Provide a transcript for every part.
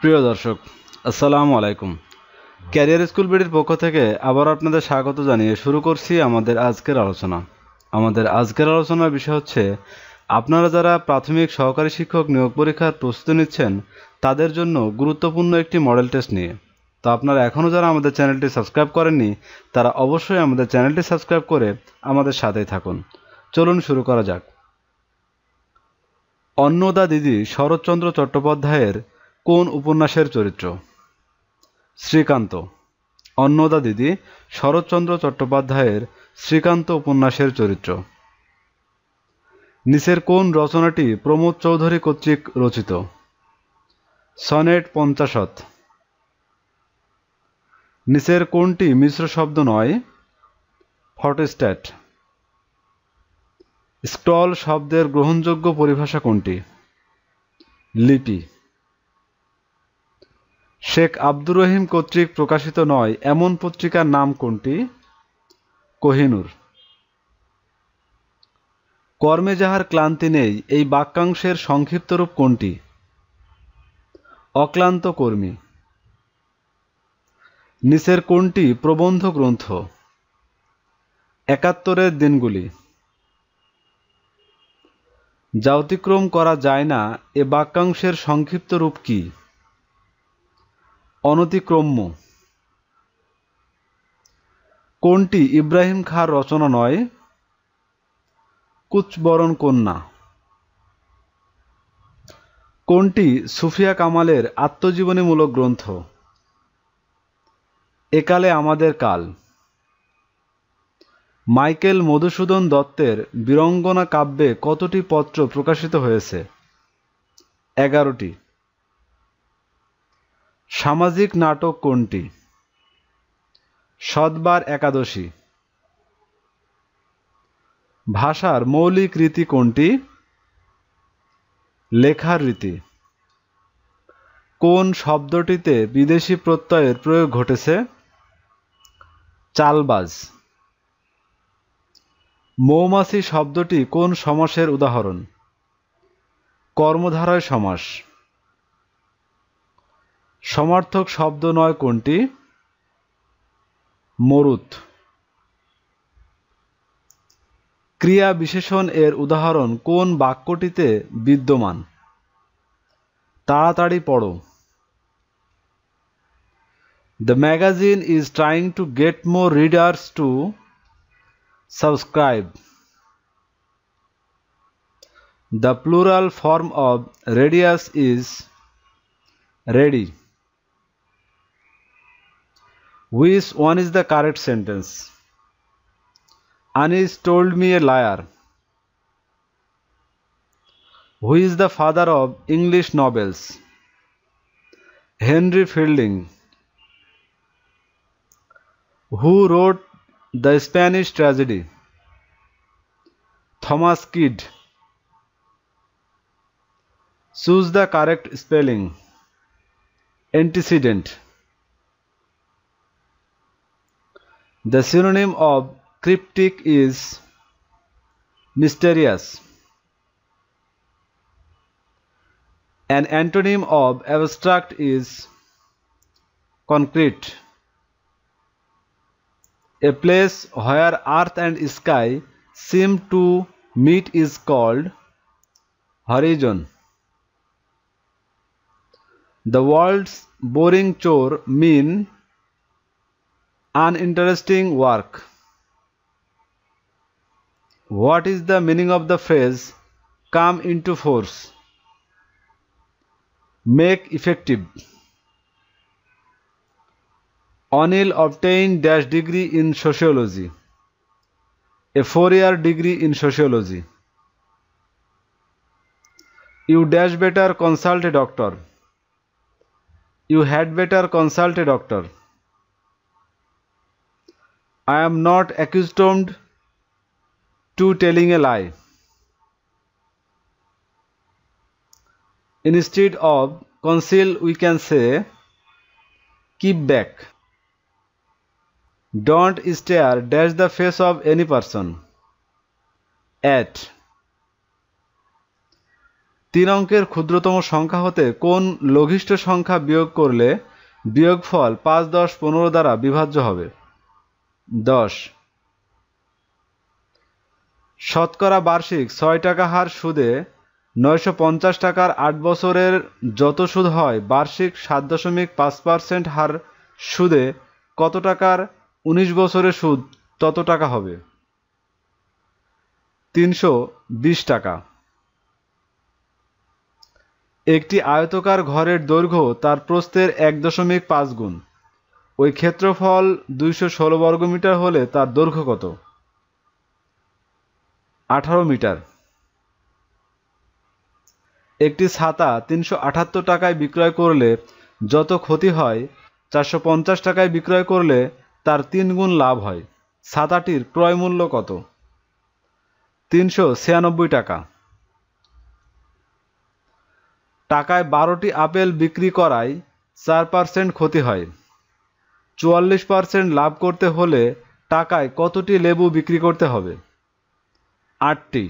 প্রিয় দর্শক আসসালামু আলাইকুম ক্যারিয়ার স্কুল বিডির পক্ষ থেকে আবার আপনাদের স্বাগত জানিয়ে শুরু করছি আমাদের আজকের আলোচনা আমাদের আজকের আলোচনার বিষয় হচ্ছে আপনারা যারা প্রাথমিক সহকারী শিক্ষক নিয়োগ পরীক্ষার প্রস্তুতি নিচ্ছেন তাদের জন্য গুরুত্বপূর্ণ একটি মডেল টেস্ট নিয়ে তো আপনারা এখনও যারা আমাদের চ্যানেলটি সাবস্ক্রাইব করেননি তারা অবশ্যই আমাদের চ্যানেলটি সাবস্ক্রাইব করে আমাদের সাথেই থাকুন চলুন শুরু করা যাক অন্নদা দিদি শরৎচন্দ্র চট্টোপাধ্যায়ের কোন উপন্যাসের চরিত্র শ্রীকান্ত অন্নদা দিদি শরৎচন্দ্র চট্টোপাধ্যায়ের শ্রীকান্ত উপন্যাসের চরিত্র নিচের কোন রচনাটি প্রমোদ চৌধুরী কর্তৃক রচিত সনেট পঞ্চাশত নিচের কোনটি মিশ্র শব্দ নয় ফটোস্ট্যাট স্টল শব্দের গ্রহণযোগ্য পরিভাষা কোনটি লিপি শেখ আব্দুর রহিম কর্তৃক প্রকাশিত নয় এমন পত্রিকার নাম কোনটি কোহিনুর কর্মে যাহার ক্লান্তি নেই এই বাক্যাংশের সংক্ষিপ্তরূপ কোনটি অক্লান্ত কর্মী নিচের কোনটি প্রবন্ধ গ্রন্থ একাত্তরের দিনগুলি যা অতিক্রম করা যায় না এ বাক্যাংশের সংক্ষিপ্ত রূপ কী অনতিক্রম্য কোনটি ইব্রাহিম খাঁর রচনা নয় কুচবরণ কন্যা কোনটি সুফিয়া কামালের আত্মজীবনীমূলক গ্রন্থ একালে আমাদের কাল মাইকেল মধুসূদন দত্তের বীরঙ্গনা কাব্যে কতটি পত্র প্রকাশিত হয়েছে এগারোটি সামাজিক নাটক কোনটি সদবার একাদশী ভাষার মৌলিক রীতি কোনটি লেখার রীতি কোন শব্দটিতে বিদেশি প্রত্যয়ের প্রয়োগ ঘটেছে চালবাজ মৌমাছি শব্দটি কোন সমাসের উদাহরণ কর্মধারায় সমাস সমার্থক শব্দ নয় কোনটি মরুত ক্রিয়া বিশেষণ এর উদাহরণ কোন বাক্যটিতে বিদ্যমান তাড়াতাড়ি পড়ো The magazine is trying to get more readers to subscribe. The plural form of radius is ready. which one is the correct sentence? Anis told me a liar. Who is the father of English novels? Henry Fielding. Who wrote the Spanish tragedy? Thomas Kidd. Choose the correct spelling. Antecedent. The synonym of cryptic is mysterious. An antonym of abstract is concrete. A place where earth and sky seem to meet is called horizon. The world's boring chore mean an interesting work. What is the meaning of the phrase come into force? Make effective. Anil obtained dash degree in sociology. A four-year degree in sociology. You dash better consult a doctor. You had better consult a doctor. I am not accustomed to telling a lie. Instead of conceal, we can say keep back. Don't stare dash the face of any person. at তিন অঙ্কের ক্ষুদ্রতম সংখ্যা হতে কোন লঘিষ্ঠ সংখ্যা বিয়োগ করলে বিয়োগফল পাঁচ দশ পনেরো দ্বারা বিভাজ্য হবে দশ শতকরা বার্ষিক ছয় টাকা হার সুদে নয়শো পঞ্চাশ টাকার আট বছরের যত সুদ হয় বার্ষিক সাত দশমিক পাঁচ পার্সেন্ট হার সুদে কত টাকার উনিশ বছরের সুদ তত টাকা হবে তিনশো বিশ টাকা একটি আয়তকার ঘরের দৈর্ঘ্য তার প্রস্থের এক দশমিক পাঁচ গুণ ওই ক্ষেত্রফল দুইশো ষোলো মিটার হলে তার দৈর্ঘ্য কত আঠারো মিটার একটি ছাতা তিনশো আটাত্তর টাকায় বিক্রয় করলে যত ক্ষতি হয় চারশো পঞ্চাশ টাকায় বিক্রয় করলে তার তিন গুণ লাভ হয় ছাতাটির ক্রয় মূল্য কত তিনশো ছিয়ানব্বই টাকা টাকায় বারোটি আপেল বিক্রি করায় চার পার্সেন্ট ক্ষতি হয় চুয়াল্লিশ পার্সেন্ট লাভ করতে হলে টাকায় কতটি লেবু বিক্রি করতে হবে আটটি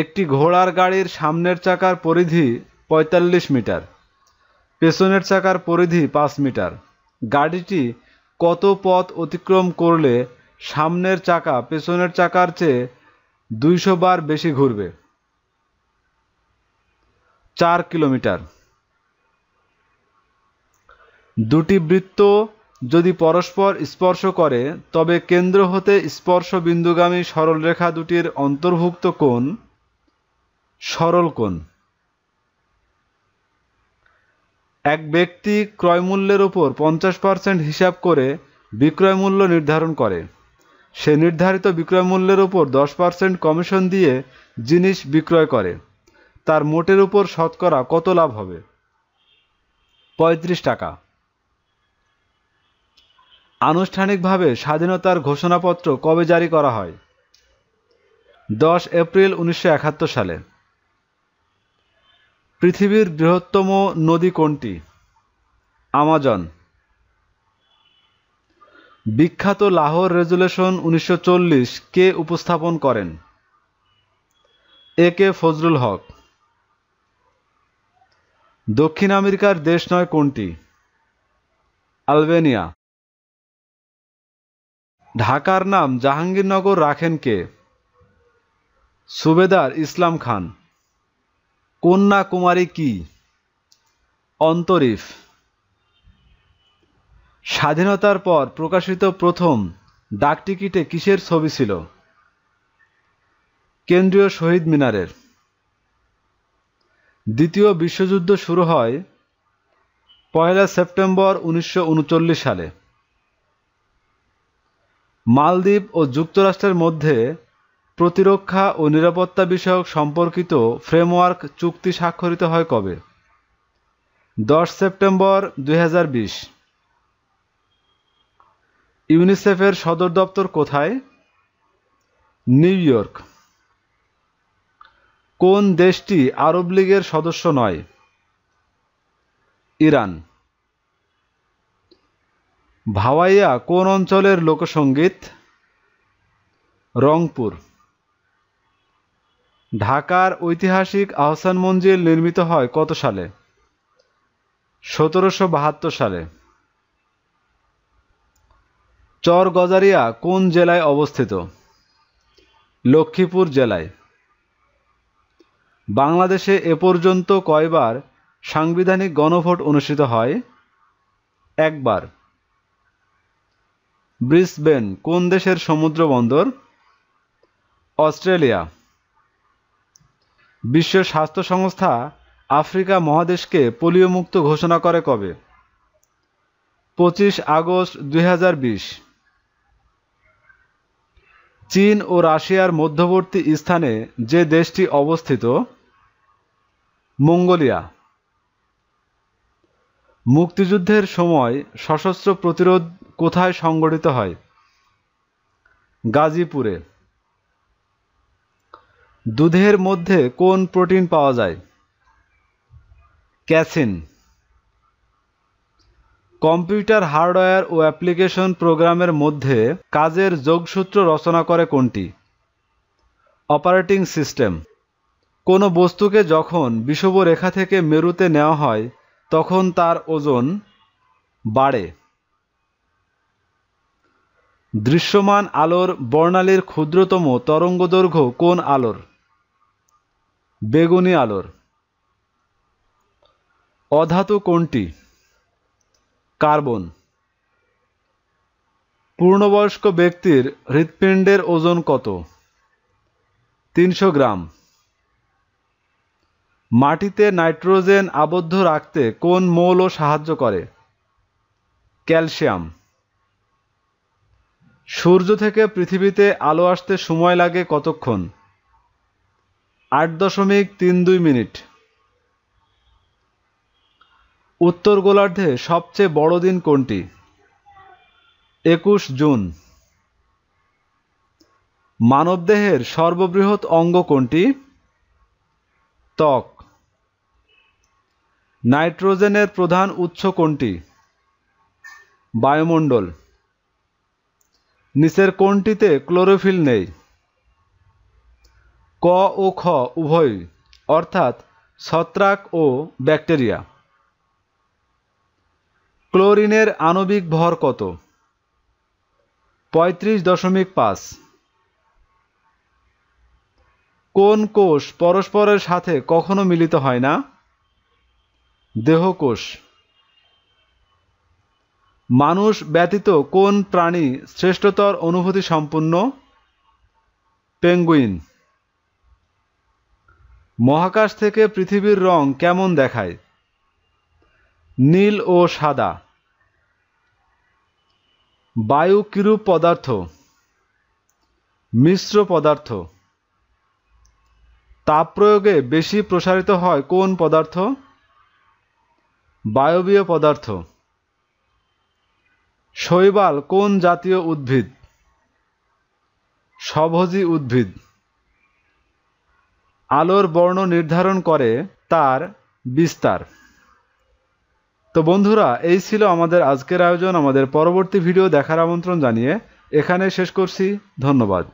একটি ঘোড়ার গাড়ির সামনের চাকার পরিধি ৪৫ মিটার পেছনের চাকার পরিধি পাঁচ মিটার গাড়িটি কত পথ অতিক্রম করলে সামনের চাকা পেছনের চাকার চেয়ে দুইশো বার বেশি ঘুরবে চার কিলোমিটার দুটি বৃত্ত যদি পরস্পর স্পর্শ করে তবে কেন্দ্র হতে স্পর্শ বিন্দুগামী সরলরেখা দুটির অন্তর্ভুক্ত কোণ সরল কোণ এক ব্যক্তি ক্রয়মূল্যের ওপর পঞ্চাশ পার্সেন্ট হিসাব করে বিক্রয় মূল্য নির্ধারণ করে সে নির্ধারিত বিক্রয় মূল্যের ওপর দশ পার্সেন্ট কমিশন দিয়ে জিনিস বিক্রয় করে তার মোটের উপর শতকরা কত লাভ হবে পঁয়ত্রিশ টাকা আনুষ্ঠানিকভাবে স্বাধীনতার ঘোষণাপত্র কবে জারি করা হয় দশ এপ্রিল উনিশশো সালে পৃথিবীর বৃহত্তম নদী কোনটি আমাজন বিখ্যাত লাহোর রেজুলেশন উনিশশো কে উপস্থাপন করেন এ কে ফজলুল হক দক্ষিণ আমেরিকার দেশ নয় কোনটি আলবেনিয়া ঢাকার নাম জাহাঙ্গীরনগর রাখেন কে সুবেদার ইসলাম খান কন্যা কুমারী কি অন্তরিফ স্বাধীনতার পর প্রকাশিত প্রথম ডাকটিকিটে কিসের ছবি ছিল কেন্দ্রীয় শহীদ মিনারের দ্বিতীয় বিশ্বযুদ্ধ শুরু হয় পয়লা সেপ্টেম্বর উনিশশো সালে মালদ্বীপ ও যুক্তরাষ্ট্রের মধ্যে প্রতিরক্ষা ও নিরাপত্তা বিষয়ক সম্পর্কিত ফ্রেমওয়ার্ক চুক্তি স্বাক্ষরিত হয় কবে দশ সেপ্টেম্বর দুই ইউনিসেফের সদর দপ্তর কোথায় নিউ ইয়র্ক কোন দেশটি আরব লীগের সদস্য নয় ইরান ভাওয়াইয়া কোন অঞ্চলের লোকসঙ্গীত রংপুর ঢাকার ঐতিহাসিক আহসান মঞ্জিল নির্মিত হয় কত সালে সতেরোশো বাহাত্তর সালে চর গজারিয়া কোন জেলায় অবস্থিত লক্ষ্মীপুর জেলায় বাংলাদেশে এ পর্যন্ত কয়বার সাংবিধানিক গণভোট অনুষ্ঠিত হয় একবার ব্রিসবেন কোন দেশের সমুদ্র বন্দর অস্ট্রেলিয়া বিশ্ব স্বাস্থ্য সংস্থা আফ্রিকা মহাদেশকে পোলিও মুক্ত ঘোষণা করে কবে পঁচিশ আগস্ট দুই চীন ও রাশিয়ার মধ্যবর্তী স্থানে যে দেশটি অবস্থিত মঙ্গোলিয়া মুক্তিযুদ্ধের সময় সশস্ত্র প্রতিরোধ কোথায় সংগঠিত হয় গাজীপুরে দুধের মধ্যে কোন প্রোটিন পাওয়া যায় ক্যাসিন কম্পিউটার হার্ডওয়্যার ও অ্যাপ্লিকেশন প্রোগ্রামের মধ্যে কাজের যোগসূত্র রচনা করে কোনটি অপারেটিং সিস্টেম কোনো বস্তুকে যখন বিষুব রেখা থেকে মেরুতে নেওয়া হয় তখন তার ওজন বাড়ে দৃশ্যমান আলোর বর্ণালীর ক্ষুদ্রতম তরঙ্গদৈর্ঘ্য কোন আলোর বেগুনি আলোর অধাতু কোনটি কার্বন পূর্ণবয়স্ক ব্যক্তির হৃৎপিণ্ডের ওজন কত তিনশো গ্রাম মাটিতে নাইট্রোজেন আবদ্ধ রাখতে কোন মৌল সাহায্য করে ক্যালসিয়াম সূর্য থেকে পৃথিবীতে আলো আসতে সময় লাগে কতক্ষণ আট দশমিক তিন দুই মিনিট উত্তর গোলার্ধে সবচেয়ে বড় দিন কোনটি একুশ জুন মানবদেহের সর্ববৃহৎ অঙ্গ কোনটি ত্বক নাইট্রোজেনের প্রধান উৎস কোনটি বায়ুমণ্ডল নিচের কোনটিতে ক্লোরোফিল নেই ক ও খ উভয় অর্থাৎ ছত্রাক ও ব্যাকটেরিয়া ক্লোরিনের আণবিক ভর কত পঁয়ত্রিশ দশমিক পাঁচ কোন কোষ পরস্পরের সাথে কখনো মিলিত হয় না দেহকোষ মানুষ ব্যতীত কোন প্রাণী শ্রেষ্ঠতর অনুভূতি সম্পন্ন পেঙ্গুইন মহাকাশ থেকে পৃথিবীর রং কেমন দেখায় নীল ও সাদা বায়ু কিরূপ পদার্থ মিশ্র পদার্থ তাপ প্রয়োগে বেশি প্রসারিত হয় কোন পদার্থ বায়বীয় পদার্থ শৈবাল কোন জাতীয় উদ্ভিদ স্বভোজী উদ্ভিদ আলোর বর্ণ নির্ধারণ করে তার বিস্তার তো বন্ধুরা এই ছিল আমাদের আজকের আয়োজন আমাদের পরবর্তী ভিডিও দেখার আমন্ত্রণ জানিয়ে এখানে শেষ করছি ধন্যবাদ